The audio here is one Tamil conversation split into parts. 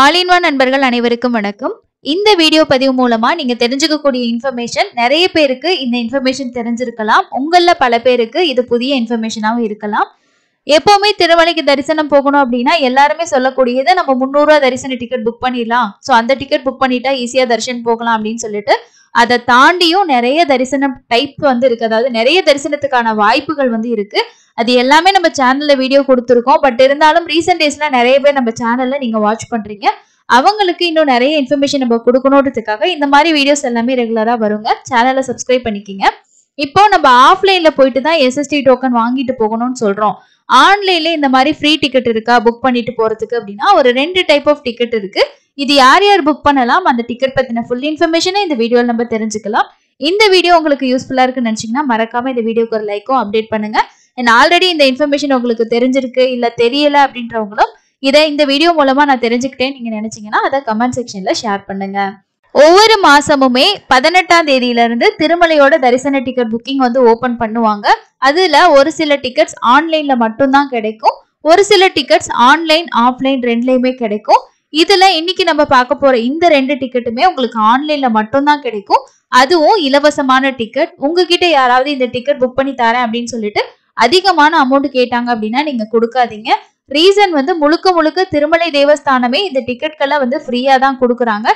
ஆலின்வா நண்பர்கள் அனைவருக்கும் வணக்கம் இந்த வீடியோ பதிவு மூலமா நீங்க தெரிஞ்சுக்கக்கூடிய இன்ஃபர்மேஷன் நிறைய பேருக்கு இந்த இன்ஃபர்மேஷன் தெரிஞ்சிருக்கலாம் உங்கள பல பேருக்கு இது புதிய இன்ஃபர்மேஷனாகவும் இருக்கலாம் எப்பவுமே திருமலைக்கு தரிசனம் போகணும் அப்படின்னா எல்லாருமே சொல்லக்கூடியது நம்ம முந்நூறுரூவா தரிசன டிக்கெட் புக் பண்ணிடலாம் ஸோ அந்த டிக்கெட் புக் பண்ணிட்டா ஈஸியாக தரிசனம் போகலாம் அப்படின்னு சொல்லிட்டு அதை தாண்டியும் நிறைய தரிசனம் டைப் வந்து இருக்கு அதாவது நிறைய தரிசனத்துக்கான வாய்ப்புகள் வந்து இருக்கு அது எல்லாமே நம்ம சேனல்ல வீடியோ கொடுத்துருக்கோம் பட் இருந்தாலும் ரீசெண்ட் டேஸ்ல நிறைய பேர் நம்ம சேனல்ல நீங்க வாட்ச் பண்றீங்க அவங்களுக்கு இன்னும் நிறைய இன்ஃபர்மேஷன் நம்ம கொடுக்கணுன்றதுக்காக இந்த மாதிரி வீடியோஸ் எல்லாமே ரெகுலரா வருங்க சேனலை சப்ஸ்கிரைப் பண்ணிக்கோங்க இப்போ நம்ம ஆஃப்லைன்ல போயிட்டு தான் எஸ்எஸ்டி டோக்கன் வாங்கிட்டு போகணும்னு சொல்றோம் ஆன்லைன்ல இந்த மாதிரி ஃப்ரீ டிக்கெட் இருக்கா புக் பண்ணிட்டு போறதுக்கு அப்படின்னா ஒரு ரெண்டு டைப் ஆஃப் டிக்கெட் இருக்கு இது யார் யார் புக் பண்ணலாம் அந்த டிக்கெட் பத்தின ஃபுல் இன்ஃபர்மேஷனை இந்த வீடியோவில் நம்ம தெரிஞ்சுக்கலாம் இந்த வீடியோ உங்களுக்கு யூஸ்ஃபுல்லா இருக்குன்னு நினைச்சீங்கன்னா மறக்காம இந்த வீடியோக்கு ஒரு லைக்கும் அப்டேட் பண்ணுங்க அண்ட் ஆல்ரெடி இந்த இன்ஃபர்மேஷன் உங்களுக்கு தெரிஞ்சிருக்கு இல்ல தெரியல அப்படின்றவங்களும் இதை இந்த வீடியோ மூலமா நான் தெரிஞ்சுக்கிட்டேன் நீங்க நினைச்சீங்கன்னா அதை கமெண்ட் செக்ஷன்ல ஷேர் பண்ணுங்க ஒவ்வொரு மாசமுமே பதினெட்டாம் தேதியில இருந்து திருமலையோட தரிசன டிக்கெட் புக்கிங் வந்து ஓபன் பண்ணுவாங்க அதுல ஒரு சில டிக்கெட்ஸ் ஆன்லைன்ல மட்டும்தான் கிடைக்கும் ஒரு சில டிக்கெட்ஸ் ஆன்லைன் ஆஃப்லைன் ரெண்டுலயுமே கிடைக்கும் இதுல இன்னைக்கு நம்ம பார்க்க போற இந்த ரெண்டு டிக்கெட்டுமே உங்களுக்கு ஆன்லைன்ல மட்டும்தான் கிடைக்கும் அதுவும் இலவசமான டிக்கெட் உங்ககிட்ட யாராவது இந்த டிக்கெட் புக் பண்ணி தரேன் அப்படின்னு சொல்லிட்டு அதிகமான அமௌண்ட் கேட்டாங்க அப்படின்னா நீங்க கொடுக்காதீங்க ரீசன் வந்து முழுக்க முழுக்க திருமலை தேவஸ்தானமே இந்த டிக்கெட்கெல்லாம் வந்து ஃப்ரீயா தான் கொடுக்குறாங்க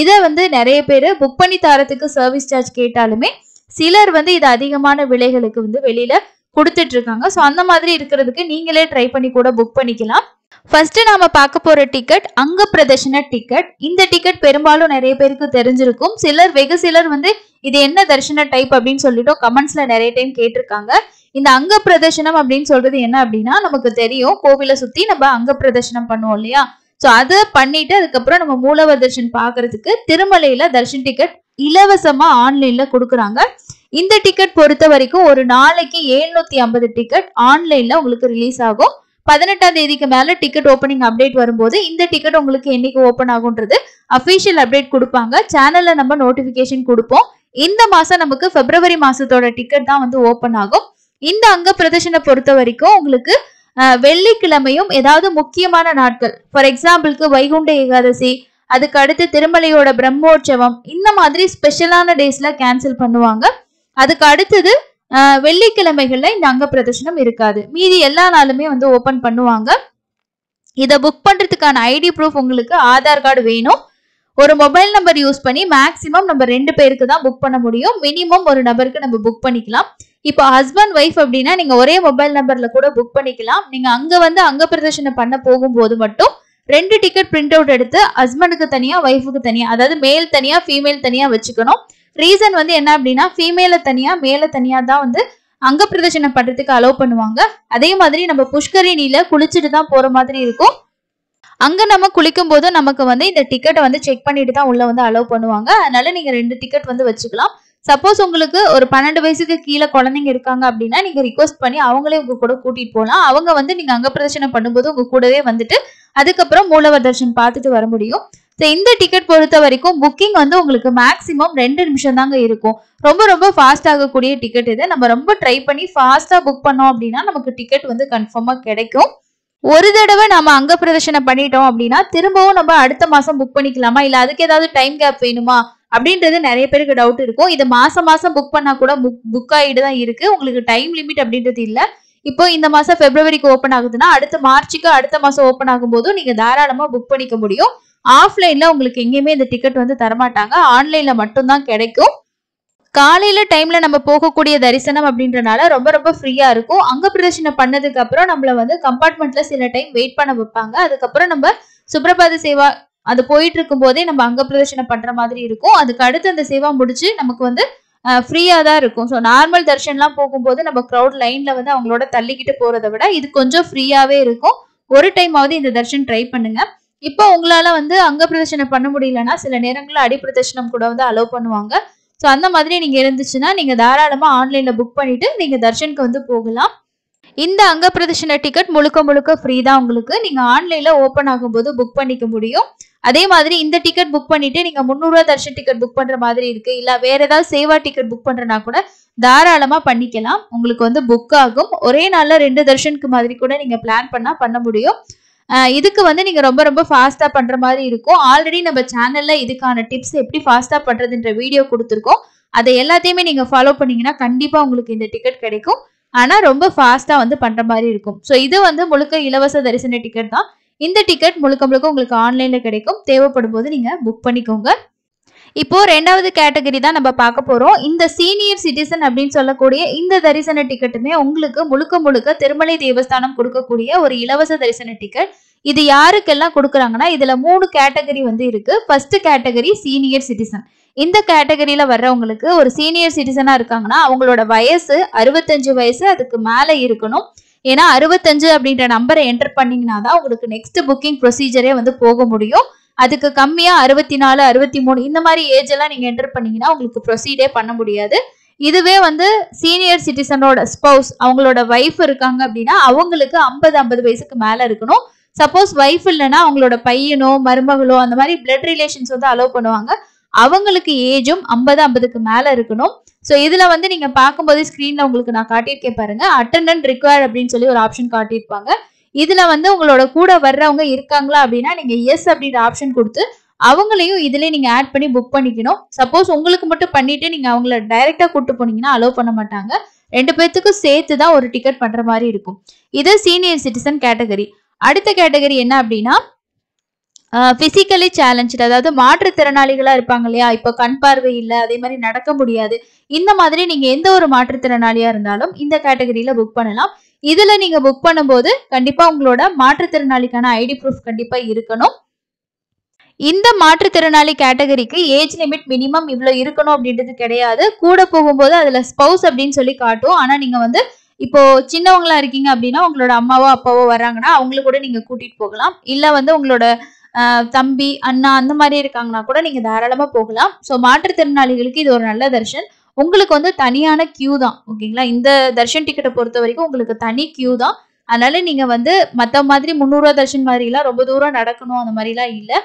இதை வந்து நிறைய பேர் புக் பண்ணி தரத்துக்கு சர்வீஸ் சார்ஜ் கேட்டாலுமே சிலர் வந்து இது அதிகமான விலைகளுக்கு வந்து வெளியில கொடுத்துட்டு இருக்காங்க ஸோ அந்த மாதிரி இருக்கிறதுக்கு நீங்களே ட்ரை பண்ணி கூட புக் பண்ணிக்கலாம் ஃபர்ஸ்ட் நாம பார்க்க போற டிக்கெட் அங்க பிரதர்ஷன டிக்கெட் இந்த டிக்கெட் பெரும்பாலும் நிறைய பேருக்கு தெரிஞ்சிருக்கும் சிலர் வெகு சிலர் வந்து இது என்ன தரிசன டைப் அப்படின்னு சொல்லிட்டு கமெண்ட்ஸ்ல நிறைய டைம் கேட்டிருக்காங்க இந்த அங்க பிரதர்ஷனம் அப்படின்னு சொல்றது என்ன அப்படின்னா நமக்கு தெரியும் கோவிலை சுத்தி நம்ம அங்க பிரதர்ஷனம் பண்ணுவோம் இல்லையா ஸோ அதை பண்ணிட்டு அதுக்கப்புறம் நம்ம மூலவர் தர்ஷன் பார்க்கறதுக்கு திருமலையில தர்ஷன் டிக்கெட் இலவசமா ஆன்லைன்ல கொடுக்குறாங்க இந்த டிக்கெட் பொறுத்த வரைக்கும் ஒரு நாளைக்கு எழுநூத்தி ஐம்பது டிக்கெட் ஆன்லைன்ல உங்களுக்கு ரிலீஸ் ஆகும் பதினெட்டாம் தேதிக்கு மேல டிக்கெட் ஓப்பனிங் அப்டேட் வரும்போது இந்த டிக்கெட் உங்களுக்கு என்னைக்கு ஓப்பன் ஆகுன்றது அபிஷியல் அப்டேட் கொடுப்பாங்க சேனல்ல நம்ம நோட்டிபிகேஷன் கொடுப்போம் இந்த மாசம் நமக்கு பிப்ரவரி மாசத்தோட டிக்கெட் தான் வந்து ஓப்பன் ஆகும் இந்த அங்க பிரதர்ஷனை பொறுத்த வரைக்கும் உங்களுக்கு வெள்ளிக்கிழமையும் ஏதாவது முக்கியமான நாட்கள் ஃபார் எக்ஸாம்பிளுக்கு வைகுண்ட ஏகாதசி அதுக்கு அடுத்து திருமலையோட பிரம்மோற்சவம் இந்த மாதிரி ஸ்பெஷலான டேஸ்ல கேன்சல் பண்ணுவாங்க அதுக்கு அடுத்தது வெள்ளிக்கிழமைகள்ல இந்த அங்க பிரதர்ஷனம் இருக்காது மீதி எல்லா நாளுமே வந்து ஓபன் பண்ணுவாங்க இதை புக் பண்றதுக்கான ஐடி ப்ரூஃப் உங்களுக்கு ஆதார் கார்டு வேணும் ஒரு மொபைல் நம்பர் யூஸ் பண்ணி மேக்சிமம் நம்ம ரெண்டு பேருக்கு தான் புக் பண்ண முடியும் மினிமம் ஒரு நபருக்கு நம்ம புக் பண்ணிக்கலாம் இப்போ ஹஸ்பண்ட் ஒய்ஃப் அப்படின்னா நீங்க ஒரே மொபைல் நம்பர்ல கூட புக் பண்ணிக்கலாம் நீங்க அங்க வந்து அங்க பிரதர்ஷனை பண்ண போகும்போது மட்டும் ரெண்டு டிக்கெட் பிரிண்ட் அவுட் எடுத்து ஹஸ்பண்டுக்கு தனியா ஒய்ஃபுக்கு தனியா அதாவது மேல் தனியா ஃபீமேல் தனியா வச்சுக்கணும் ரீசன் வந்து என்ன அப்படின்னா ஃபீமேல தனியா மேல தனியா தான் வந்து அங்க பிரதர்ஷனம் பண்றதுக்கு அலோவ் பண்ணுவாங்க அதே மாதிரி நம்ம புஷ்கரிணியில குளிச்சுட்டு தான் போற மாதிரி இருக்கும் அங்க நம்ம குளிக்கும் போது நமக்கு வந்து இந்த டிக்கெட்டை வந்து செக் பண்ணிட்டு தான் உள்ள வந்து அலோவ் பண்ணுவாங்க அதனால நீங்க ரெண்டு டிக்கெட் வந்து வச்சுக்கலாம் சப்போஸ் உங்களுக்கு ஒரு பன்னெண்டு வயசுக்கு கீழே குழந்தைங்க இருக்காங்க அப்படின்னா நீங்க ரிக்வஸ்ட் பண்ணி அவங்களே உங்க கூட கூட்டிட்டு போகலாம் அவங்க வந்து நீங்க அங்க பிரதர்ஷனம் பண்ணும்போது உங்க கூடவே வந்துட்டு அதுக்கப்புறம் மூலவர் தர்ஷன் பார்த்துட்டு வர முடியும் ஸோ இந்த டிக்கெட் பொறுத்த வரைக்கும் புக்கிங் வந்து உங்களுக்கு மேக்ஸிமம் ரெண்டு நிமிஷம் தாங்க இருக்கும் ரொம்ப ரொம்ப ஃபாஸ்ட் ஆகக்கூடிய டிக்கெட் இது நம்ம ரொம்ப ட்ரை பண்ணி ஃபாஸ்ட்டாக புக் பண்ணோம் அப்படின்னா நமக்கு டிக்கெட் வந்து கன்ஃபார்மாக கிடைக்கும் ஒரு தடவை நம்ம அங்க பிரதர்ஷனை பண்ணிட்டோம் அப்படின்னா திரும்பவும் நம்ம அடுத்த மாதம் புக் பண்ணிக்கலாமா இல்லை அதுக்கு ஏதாவது டைம் கேப் வேணுமா அப்படின்றது நிறைய பேருக்கு டவுட் இருக்கும் இது மாசம் மாசம் புக் பண்ணா கூட புக் புக் ஆகிட்டு தான் இருக்கு உங்களுக்கு டைம் லிமிட் அப்படின்றது இல்லை இப்போ இந்த மாசம் பிப்ரவரிக்கு ஓப்பன் ஆகுதுன்னா அடுத்த மார்ச்சுக்கு அடுத்த மாசம் ஓப்பன் போதும் நீங்க தாராளமா புக் பண்ணிக்க முடியும் ஆஃப்லைன்ல உங்களுக்கு எங்கேயுமே இந்த டிக்கெட் வந்து தரமாட்டாங்க ஆன்லைன்ல மட்டும்தான் கிடைக்கும் காலையில டைம்ல நம்ம போகக்கூடிய தரிசனம் அப்படின்றனால ரொம்ப ரொம்ப ஃப்ரீயா இருக்கும் அங்க பிரதர்ஷனம் பண்ணதுக்கு அப்புறம் நம்மள வந்து கம்பார்ட்மெண்ட்ல சில டைம் வெயிட் பண்ண வைப்பாங்க அதுக்கப்புறம் நம்ம சுப்ரபாத சேவா அது போயிட்டு இருக்கும் போதே நம்ம அங்க பிரதர்ஷனம் பண்ற மாதிரி இருக்கும் அதுக்கு அடுத்து அந்த சேவா முடிச்சு நமக்கு வந்து ஃப்ரீயாக தான் இருக்கும் ஸோ நார்மல் எல்லாம் போகும்போது நம்ம க்ரௌட் லைனில் வந்து அவங்களோட தள்ளிக்கிட்டு போகிறத விட இது கொஞ்சம் ஃப்ரீயாகவே இருக்கும் ஒரு டைமாவது இந்த தர்ஷன் ட்ரை பண்ணுங்க இப்போ உங்களால் வந்து அங்க பிரதர்ஷனம் பண்ண முடியலன்னா சில நேரங்களில் அடி பிரதர்ஷனம் கூட வந்து அலோவ் பண்ணுவாங்க ஸோ அந்த மாதிரி நீங்கள் இருந்துச்சுன்னா நீங்கள் தாராளமாக ஆன்லைனில் புக் பண்ணிவிட்டு நீங்கள் தர்ஷனுக்கு வந்து போகலாம் இந்த அங்க பிரதர்ஷன டிக்கெட் முழுக்க முழுக்க ஃப்ரீ தான் உங்களுக்கு நீங்கள் ஆன்லைனில் ஓப்பன் ஆகும்போது புக் பண்ணிக்க முடியும் அதே மாதிரி இந்த டிக்கெட் புக் பண்ணிட்டு நீங்க ரூபாய் தர்ஷன் டிக்கெட் புக் பண்ற மாதிரி இருக்கு இல்ல வேற ஏதாவது சேவா டிக்கெட் புக் பண்றனா கூட தாராளமா பண்ணிக்கலாம் உங்களுக்கு வந்து புக் ஆகும் ஒரே நாள்ல ரெண்டு தர்ஷனுக்கு மாதிரி கூட நீங்க பிளான் பண்ணா பண்ண முடியும் இதுக்கு வந்து நீங்கள் ரொம்ப ரொம்ப ஃபாஸ்ட்டாக பண்ணுற மாதிரி இருக்கும் ஆல்ரெடி நம்ம சேனலில் இதுக்கான டிப்ஸ் எப்படி ஃபாஸ்ட்டாக பண்ணுறதுன்ற வீடியோ கொடுத்துருக்கோம் அதை எல்லாத்தையுமே நீங்கள் ஃபாலோ பண்ணீங்கன்னா கண்டிப்பாக உங்களுக்கு இந்த டிக்கெட் கிடைக்கும் ஆனால் ரொம்ப ஃபாஸ்ட்டாக வந்து பண்ணுற மாதிரி இருக்கும் ஸோ இது வந்து முழுக்க இலவச தரிசன டிக்கெட் தான் இந்த டிக்கெட் முழுக்க முழுக்க உங்களுக்கு ஆன்லைனில் கிடைக்கும் தேவைப்படும் போது நீங்கள் புக் பண்ணிக்கோங்க இப்போ ரெண்டாவது கேட்டகரி தான் நம்ம பார்க்க போறோம் இந்த சீனியர் சிட்டிசன் அப்படின்னு சொல்லக்கூடிய இந்த தரிசன டிக்கெட்டுமே உங்களுக்கு முழுக்க முழுக்க திருமலை தேவஸ்தானம் கொடுக்கக்கூடிய ஒரு இலவச தரிசன டிக்கெட் இது யாருக்கெல்லாம் கொடுக்குறாங்கன்னா இதுல மூணு கேட்டகரி வந்து இருக்கு ஃபர்ஸ்ட் கேட்டகரி சீனியர் சிட்டிசன் இந்த கேட்டகரியில வர்றவங்களுக்கு ஒரு சீனியர் சிட்டிசனா இருக்காங்கன்னா அவங்களோட வயசு அறுபத்தஞ்சு வயசு அதுக்கு மேல இருக்கணும் ஏன்னா அறுபத்தஞ்சு அப்படின்ற நம்பரை என்டர் பண்ணீங்கன்னா தான் உங்களுக்கு நெக்ஸ்ட் புக்கிங் ப்ரொசீஜரே வந்து போக முடியும் அதுக்கு கம்மியாக அறுபத்தி நாலு அறுபத்தி மூணு இந்த மாதிரி ஏஜ் எல்லாம் நீங்கள் என்டர் பண்ணீங்கன்னா உங்களுக்கு ப்ரொசீடே பண்ண முடியாது இதுவே வந்து சீனியர் சிட்டிசனோட ஸ்பௌஸ் அவங்களோட ஒய்ஃப் இருக்காங்க அப்படின்னா அவங்களுக்கு ஐம்பது ஐம்பது வயசுக்கு மேலே இருக்கணும் சப்போஸ் ஒய்ஃப் இல்லைன்னா அவங்களோட பையனோ மருமகளோ அந்த மாதிரி பிளட் ரிலேஷன்ஸ் வந்து அலோவ் பண்ணுவாங்க அவங்களுக்கு ஏஜும் ஐம்பது ஐம்பதுக்கு மேல இருக்கணும் ஸோ இதுல வந்து நீங்க பார்க்கும்போது ஸ்கிரீன்ல உங்களுக்கு நான் காட்டியிருக்கேன் பாருங்க அட்டண்டன்ட் ரிக்வயர்ட் அப்படின்னு சொல்லி ஒரு ஆப்ஷன் காட்டியிருப்பாங்க இதுல வந்து உங்களோட கூட வர்றவங்க இருக்காங்களா அப்படின்னா நீங்க எஸ் அப்படின்ற ஆப்ஷன் கொடுத்து அவங்களையும் இதுலேயே நீங்கள் ஆட் பண்ணி புக் பண்ணிக்கணும் சப்போஸ் உங்களுக்கு மட்டும் பண்ணிட்டு நீங்கள் அவங்கள டைரக்டா கூப்பிட்டு போனீங்கன்னா அலோவ் பண்ண மாட்டாங்க ரெண்டு பேர்த்துக்கும் சேர்த்து தான் ஒரு டிக்கெட் பண்ணுற மாதிரி இருக்கும் இது சீனியர் சிட்டிசன் கேட்டகரி அடுத்த கேட்டகரி என்ன அப்படின்னா ஃபிசிக்கலி சேலஞ்சு அதாவது மாற்றுத்திறனாளிகளாக இருப்பாங்க இல்லையா இப்போ கண் பார்வை இல்லை அதே மாதிரி நடக்க முடியாது இந்த மாதிரி நீங்கள் எந்த ஒரு மாற்றுத்திறனாளியாக இருந்தாலும் இந்த கேட்டகரியில் புக் பண்ணலாம் இதில் நீங்கள் புக் பண்ணும்போது கண்டிப்பாக உங்களோட மாற்றுத்திறனாளிக்கான ஐடி ப்ரூஃப் கண்டிப்பாக இருக்கணும் இந்த மாற்றுத்திறனாளி கேட்டகரிக்கு ஏஜ் லிமிட் மினிமம் இவ்வளோ இருக்கணும் அப்படின்றது கிடையாது கூட போகும்போது அதில் ஸ்பௌஸ் அப்படின்னு சொல்லி காட்டும் ஆனால் நீங்கள் வந்து இப்போ சின்னவங்களா இருக்கீங்க அப்படின்னா உங்களோட அம்மாவோ அப்பாவோ வர்றாங்கன்னா அவங்கள கூட நீங்கள் கூட்டிகிட்டு போகலாம் இல்லை வந்து உங்களோட தம்பி அண்ணா அந்த மாதிரி இருக்காங்கன்னா கூட நீங்க தாராளமா போகலாம் ஸோ மாற்றுத்திறனாளிகளுக்கு இது ஒரு நல்ல தர்ஷன் உங்களுக்கு வந்து தனியான கியூ தான் ஓகேங்களா இந்த தர்ஷன் டிக்கெட்டை பொறுத்த வரைக்கும் உங்களுக்கு தனி கியூ தான் அதனால நீங்க வந்து மற்ற மாதிரி முந்நூறுவா தர்ஷன் மாதிரிலாம் ரொம்ப தூரம் நடக்கணும் அந்த மாதிரிலாம் இல்லை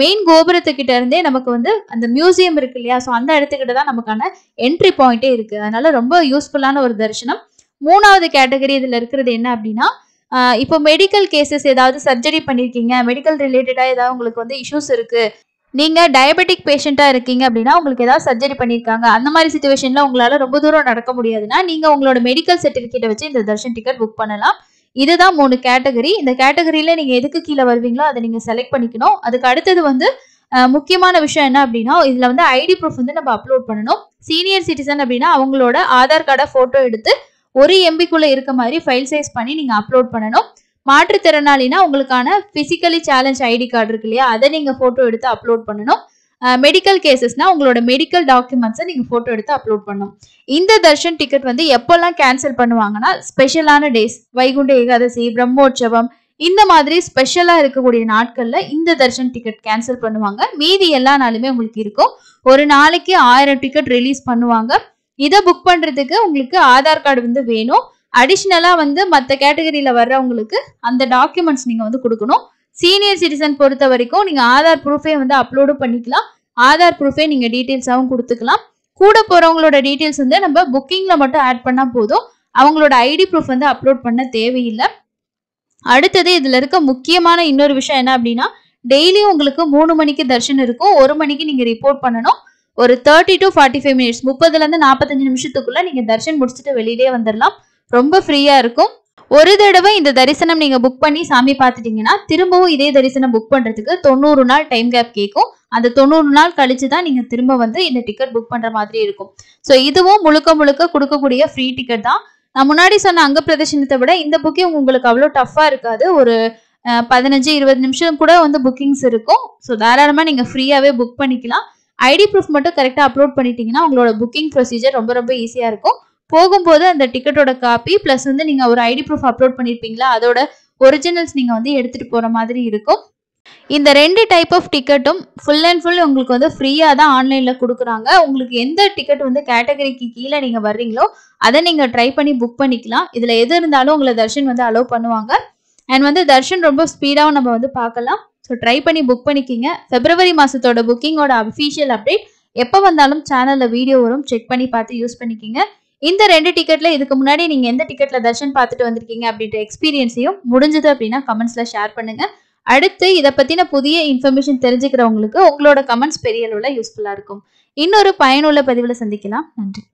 மெயின் கோபுரத்துக்கிட்ட இருந்தே நமக்கு வந்து அந்த மியூசியம் இருக்கு இல்லையா ஸோ அந்த இடத்துக்கிட்ட தான் நமக்கான என்ட்ரி பாயிண்டே இருக்கு அதனால ரொம்ப யூஸ்ஃபுல்லான ஒரு தரிசனம் மூணாவது கேட்டகரி இதில் இருக்கிறது என்ன அப்படின்னா இப்போ மெடிக்கல் கேசஸ் ஏதாவது சர்ஜரி பண்ணியிருக்கீங்க மெடிக்கல் ரிலேட்டடாக ஏதாவது உங்களுக்கு வந்து இஷ்யூஸ் இருக்குது நீங்கள் டயபெட்டிக் பேஷண்ட்டாக இருக்கீங்க அப்படின்னா உங்களுக்கு ஏதாவது சர்ஜரி பண்ணியிருக்காங்க அந்த மாதிரி சுச்சுவேஷனில் உங்களால் ரொம்ப தூரம் நடக்க முடியாதுன்னா நீங்கள் உங்களோட மெடிக்கல் சர்டிஃபிகேட்டை வச்சு இந்த தர்ஷன் டிக்கெட் புக் பண்ணலாம் இதுதான் மூணு கேட்டகரி இந்த கேட்டகரியில நீங்கள் எதுக்கு கீழே வருவீங்களோ அதை நீங்கள் செலக்ட் பண்ணிக்கணும் அதுக்கு அடுத்தது வந்து முக்கியமான விஷயம் என்ன அப்படின்னா இதில் வந்து ஐடி ப்ரூஃப் வந்து நம்ம அப்லோட் பண்ணணும் சீனியர் சிட்டிசன் அப்படின்னா அவங்களோட ஆதார் கார்டை ஃபோட்டோ எடுத்து ஒரு எம்பிக்குள்ளே இருக்க மாதிரி ஃபைல் சைஸ் பண்ணி நீங்கள் அப்லோட் பண்ணணும் மாற்றுத்திறனாளினா உங்களுக்கான பிசிக்கலி சேலஞ்ச் ஐடி கார்டு இருக்கு இல்லையா அதை நீங்கள் ஃபோட்டோ எடுத்து அப்லோட் பண்ணணும் மெடிக்கல் கேசஸ்னா உங்களோட மெடிக்கல் டாக்குமெண்ட்ஸை நீங்கள் ஃபோட்டோ எடுத்து அப்லோட் பண்ணணும் இந்த தர்ஷன் டிக்கெட் வந்து எப்போல்லாம் கேன்சல் பண்ணுவாங்கன்னா ஸ்பெஷலான டேஸ் வைகுண்ட ஏகாதசி பிரம்மோற்சவம் இந்த மாதிரி ஸ்பெஷலாக இருக்கக்கூடிய நாட்களில் இந்த தர்ஷன் டிக்கெட் கேன்சல் பண்ணுவாங்க மீதி எல்லா நாளுமே உங்களுக்கு இருக்கும் ஒரு நாளைக்கு ஆயிரம் டிக்கெட் ரிலீஸ் பண்ணுவாங்க இதை புக் பண்ணுறதுக்கு உங்களுக்கு ஆதார் கார்டு வந்து வேணும் அடிஷ்னலாக வந்து மற்ற கேட்டகரியில் வர்றவங்களுக்கு அந்த டாக்குமெண்ட்ஸ் நீங்கள் வந்து கொடுக்கணும் சீனியர் சிட்டிசன் பொறுத்த வரைக்கும் நீங்கள் ஆதார் ப்ரூஃபே வந்து அப்லோடு பண்ணிக்கலாம் ஆதார் ப்ரூஃபே நீங்கள் டீட்டெயில்ஸாகவும் கொடுத்துக்கலாம் கூட போகிறவங்களோட டீட்டெயில்ஸ் வந்து நம்ம புக்கிங்கில் மட்டும் ஆட் பண்ணால் போதும் அவங்களோட ஐடி ப்ரூஃப் வந்து அப்லோட் பண்ண தேவையில்லை அடுத்தது இதில் இருக்க முக்கியமான இன்னொரு விஷயம் என்ன அப்படின்னா டெய்லியும் உங்களுக்கு மூணு மணிக்கு தர்ஷன் இருக்கும் ஒரு மணிக்கு நீங்கள் ரிப்போர்ட் பண்ணணும் ஒரு thirty to forty five minutes முப்பதுலேருந்து நாற்பத்தஞ்சு நிமிஷத்துக்குள்ளே நீங்கள் தரிசனம் முடிச்சுட்டு வெளியிலே வந்துடலாம் ரொம்ப ஃப்ரீயாக இருக்கும் ஒரு தடவை இந்த தரிசனம் நீங்கள் புக் பண்ணி சாமி பார்த்துட்டீங்கன்னா திரும்பவும் இதே தரிசனம் புக் பண்ணுறதுக்கு தொண்ணூறு நாள் டைம் கேப் கேட்கும் அந்த தொண்ணூறு நாள் கழித்து தான் நீங்கள் திரும்ப வந்து இந்த டிக்கெட் புக் பண்ணுற மாதிரி இருக்கும் ஸோ இதுவும் முழுக்க முழுக்க கொடுக்கக்கூடிய ஃப்ரீ டிக்கெட் தான் நான் முன்னாடி சொன்ன அங்க பிரதர்ஷனத்தை விட இந்த புக்கிங் உங்களுக்கு அவ்வளோ டஃப்பாக இருக்காது ஒரு பதினஞ்சு இருபது நிமிஷம் கூட வந்து புக்கிங்ஸ் இருக்கும் ஸோ தாராளமாக நீங்கள் ஃப்ரீயாகவே புக் பண்ணிக்கலாம் ஐடி ப்ரூஃப் மட்டும் கரெக்டாக அப்லோட் பண்ணிட்டீங்கன்னா உங்களோட புக்கிங் ப்ரொசீஜர் ரொம்ப ரொம்ப ஈஸியாக இருக்கும் போகும்போது அந்த டிக்கெட்டோட காப்பி ப்ளஸ் வந்து நீங்கள் ஒரு ஐடி ப்ரூஃப் அப்லோட் பண்ணியிருப்பீங்களா அதோட ஒரிஜினல்ஸ் நீங்கள் வந்து எடுத்துகிட்டு போகிற மாதிரி இருக்கும் இந்த ரெண்டு டைப் ஆஃப் டிக்கெட்டும் ஃபுல் அண்ட் ஃபுல் உங்களுக்கு வந்து ஃப்ரீயாக தான் ஆன்லைனில் கொடுக்குறாங்க உங்களுக்கு எந்த டிக்கெட் வந்து கேட்டகரிக்கு கீழே நீங்கள் வர்றீங்களோ அதை நீங்கள் ட்ரை பண்ணி புக் பண்ணிக்கலாம் இதில் எது இருந்தாலும் உங்களை தர்ஷன் வந்து அலோவ் பண்ணுவாங்க அண்ட் வந்து தர்ஷன் ரொம்ப ஸ்பீடாகவும் நம்ம வந்து பார்க்கலாம் ஸோ ட்ரை பண்ணி புக் பண்ணிக்கிங்க பிப்ரவரி மாதத்தோட புக்கிங்கோட அஃபீஷியல் அப்டேட் எப்போ வந்தாலும் சேனலில் வீடியோ வரும் செக் பண்ணி பார்த்து யூஸ் பண்ணிக்கிங்க இந்த ரெண்டு டிக்கெட்டில் இதுக்கு முன்னாடி நீங்கள் எந்த டிக்கெட்டில் தர்ஷன் பார்த்துட்டு வந்திருக்கீங்க அப்படின்ற எக்ஸ்பீரியன்ஸையும் முடிஞ்சது அப்படின்னா கமெண்ட்ஸில் ஷேர் பண்ணுங்கள் அடுத்து இதை பற்றின புதிய இன்ஃபர்மேஷன் தெரிஞ்சுக்கிறவங்களுக்கு உங்களோட கமெண்ட்ஸ் பெரிய அளவில் யூஸ்ஃபுல்லாக இருக்கும் இன்னொரு பயனுள்ள பதிவில் சந்திக்கலாம் நன்றி